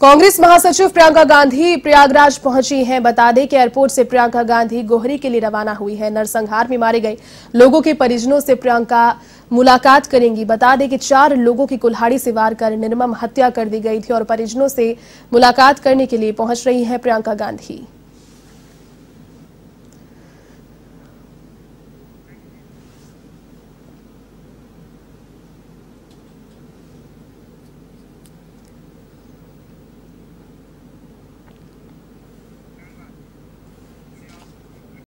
कांग्रेस महासचिव प्रियंका गांधी प्रयागराज पहुंची हैं बता दें कि एयरपोर्ट से प्रियंका गांधी गोहरी के लिए रवाना हुई है नरसंहार में मारे गए लोगों के परिजनों से प्रियंका मुलाकात करेंगी बता दें कि चार लोगों की कुल्हाड़ी से वार कर निर्मम हत्या कर दी गई थी और परिजनों से मुलाकात करने के लिए पहुंच रही है प्रियंका गांधी